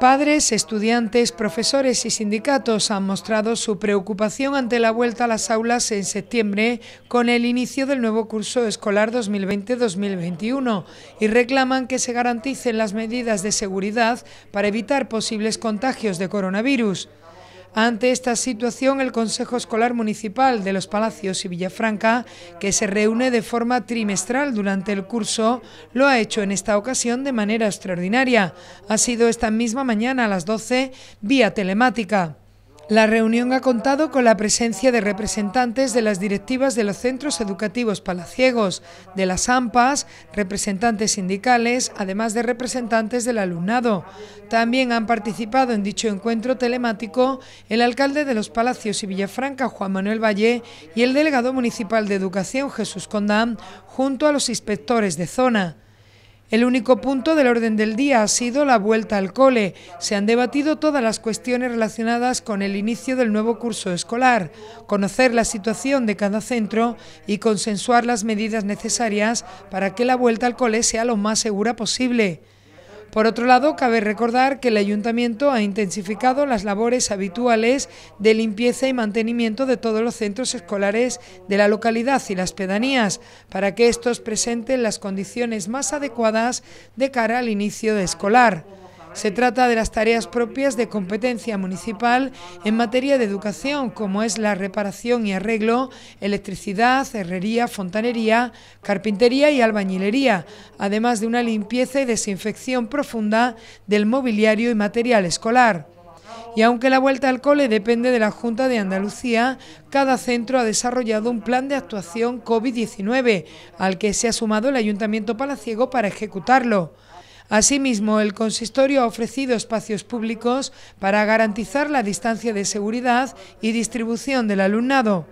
Padres, estudiantes, profesores y sindicatos han mostrado su preocupación ante la vuelta a las aulas en septiembre con el inicio del nuevo curso escolar 2020-2021 y reclaman que se garanticen las medidas de seguridad para evitar posibles contagios de coronavirus. Ante esta situación, el Consejo Escolar Municipal de Los Palacios y Villafranca, que se reúne de forma trimestral durante el curso, lo ha hecho en esta ocasión de manera extraordinaria. Ha sido esta misma mañana a las 12 vía telemática. La reunión ha contado con la presencia de representantes de las directivas de los centros educativos palaciegos, de las AMPAs, representantes sindicales, además de representantes del alumnado. También han participado en dicho encuentro telemático el alcalde de los Palacios y Villafranca, Juan Manuel Valle, y el delegado municipal de Educación, Jesús Condán, junto a los inspectores de zona. El único punto del orden del día ha sido la vuelta al cole. Se han debatido todas las cuestiones relacionadas con el inicio del nuevo curso escolar, conocer la situación de cada centro y consensuar las medidas necesarias para que la vuelta al cole sea lo más segura posible. Por otro lado, cabe recordar que el Ayuntamiento ha intensificado las labores habituales de limpieza y mantenimiento de todos los centros escolares de la localidad y las pedanías, para que estos presenten las condiciones más adecuadas de cara al inicio escolar. Se trata de las tareas propias de competencia municipal en materia de educación, como es la reparación y arreglo, electricidad, herrería, fontanería, carpintería y albañilería, además de una limpieza y desinfección profunda del mobiliario y material escolar. Y aunque la vuelta al cole depende de la Junta de Andalucía, cada centro ha desarrollado un plan de actuación COVID-19, al que se ha sumado el Ayuntamiento Palaciego para ejecutarlo. Asimismo, el consistorio ha ofrecido espacios públicos para garantizar la distancia de seguridad y distribución del alumnado.